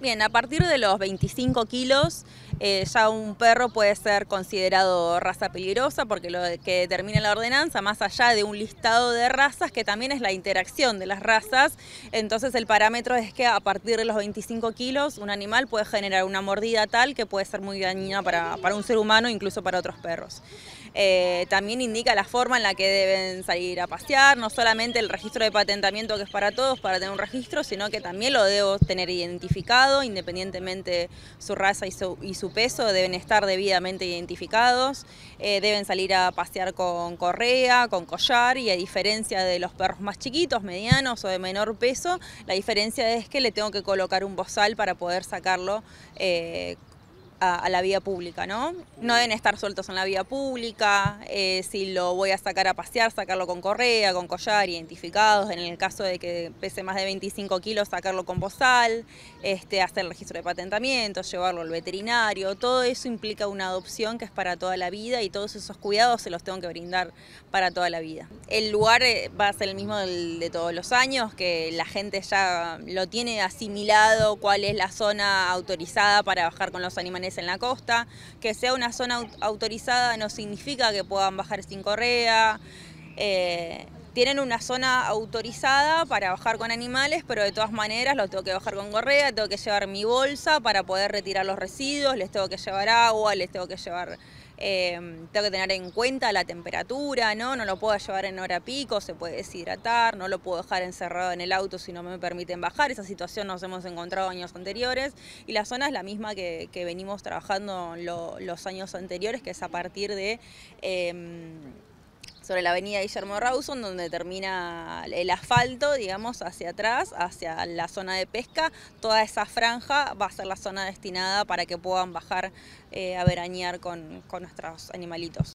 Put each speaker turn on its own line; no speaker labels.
Bien, a partir de los 25 kilos eh, ya un perro puede ser considerado raza peligrosa porque lo que determina la ordenanza, más allá de un listado de razas, que también es la interacción de las razas, entonces el parámetro es que a partir de los 25 kilos un animal puede generar una mordida tal que puede ser muy dañina para, un ser humano, incluso para otros perros. Eh, también indica la forma en la que deben salir a pasear, no solamente el registro de patentamiento que es para todos, para tener un registro, sino que también lo debo tener identificado independientemente su raza y su, peso, deben estar debidamente identificados, eh, deben salir a pasear con correa, con collar y a diferencia de los perros más chiquitos, medianos o de menor peso, la diferencia es que le tengo que colocar un bozal para poder sacarlo eh, a, la vía pública, ¿no? No deben estar sueltos en la vía pública, eh, si lo voy a sacar a pasear, sacarlo con correa, con collar, identificados, en el caso de que pese más de 25 kilos, sacarlo con bozal, este, hacer el registro de patentamiento, llevarlo al veterinario, todo eso implica una adopción que es para toda la vida y todos esos cuidados se los tengo que brindar para toda la vida. El lugar eh, va a ser el mismo de todos los años, que la gente ya lo tiene asimilado, cuál es la zona autorizada para bajar con los animales en la costa. Que sea una zona autorizada no significa que puedan bajar sin correa. Eh, tienen una zona autorizada para bajar con animales, pero de todas maneras lo tengo que bajar con correa, tengo que llevar mi bolsa para poder retirar los residuos, les tengo que llevar agua, les tengo que llevar... Eh, tengo que tener en cuenta la temperatura, ¿no? No lo puedo llevar en hora pico, se puede deshidratar, no lo puedo dejar encerrado en el auto si no me permiten bajar. Esa situación nos hemos encontrado años anteriores y la zona es la misma que, venimos trabajando los años anteriores, que es a partir de... Eh, sobre la avenida Guillermo Rawson, donde termina el asfalto, digamos, hacia atrás, hacia la zona de pesca. Toda esa franja va a ser la zona destinada para que puedan bajar eh, a veranear con nuestros animalitos.